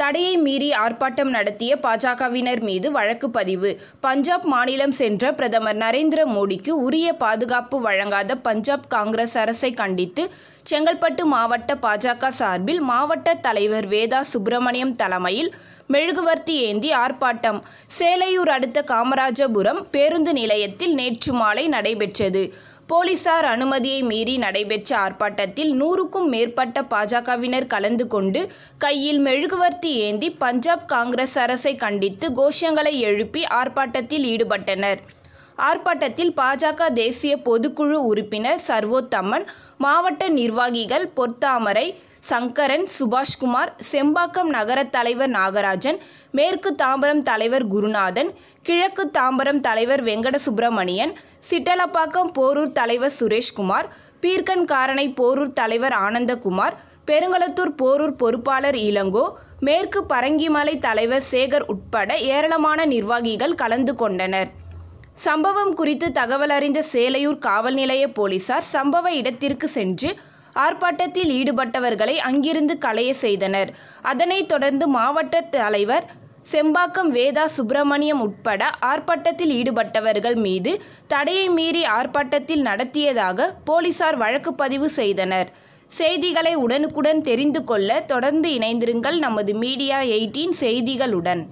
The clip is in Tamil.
தடையை மீறி ஆர்ப்பாட்டம் நடத்திய பாஜகவினர் மீது வழக்கு பதிவு பஞ்சாப் மாநிலம் சென்ற பிரதமர் நரேந்திர மோடிக்கு உரிய பாதுகாப்பு வழங்காத பஞ்சாப் காங்கிரஸ் அரசை கண்டித்து செங்கல்பட்டு மாவட்ட பாஜக சார்பில் மாவட்ட தலைவர் வேதா சுப்பிரமணியம் தலைமையில் மெழுகுவர்த்தி ஏந்தி ஆர்ப்பாட்டம் சேலையூர் அடுத்த காமராஜபுரம் பேருந்து நிலையத்தில் நேற்று மாலை நடைபெற்றது போலீசார் அனுமதியை மீறி நடைபெற்ற ஆர்ப்பாட்டத்தில் நூறுக்கும் மேற்பட்ட பாஜகவினர் கலந்து கொண்டு கையில் மெழுகுவர்த்தி ஏந்தி பஞ்சாப் காங்கிரஸ் அரசை கண்டித்து கோஷங்களை எழுப்பி ஆர்ப்பாட்டத்தில் ஈடுபட்டனர் ஆர்ப்பாட்டத்தில் பாஜக தேசிய பொதுக்குழு உறுப்பினர் சர்வோத்தமன், மாவட்ட நிர்வாகிகள் பொற்தாமரை சங்கரன், சுபாஷ்குமார், செம்பாக்கம் நகரத் தலைவர் நாகராஜன், மேற்கு தாம்பரம் தலைவர் குருநாதன், கிழக்கு தாம்பரம் தலைவர் வெங்கடசுப்பிரமணியன், சிட்டலப்பாக்கம் போரூர் தலைவர் சுரேஷ்குமார், பீர்க்கன்காரனை போரூர் தலைவர் ஆனந்தகுமார், பெருங்களத்தூர் போரூர் பொறுப்பாளர் இளங்கோ, மேற்கு பரங்கிமலை தலைவர் சேகர் உட்பட ஏராளமான நிர்வாகிகள் கலந்து கொண்டனர். சம்பவம் குறித்து தகவல் அறிந்த சேலையூர் காவல் நிலைய போலீசார் சம்பவ இடத்திற்கு சென்று ஆர்ப்பாட்டத்தில் ஈடுபட்டவர்களை அங்கிருந்து கலைய செய்தனர் அதனைத் தொடர்ந்து மாவட்ட தலைவர் செம்பாக்கம் வேதா சுப்பிரமணியம் உட்பட ஆர்ப்பாட்டத்தில் ஈடுபட்டவர்கள் மீது தடையை மீறி ஆர்ப்பாட்டத்தில் நடத்தியதாக போலீசார் வழக்கு பதிவு செய்தனர் செய்திகளை உடனுக்குடன் தெரிந்து கொள்ள தொடர்ந்து இணைந்திருங்கள் நமது மீடியா எயிட்டீன் செய்திகளுடன்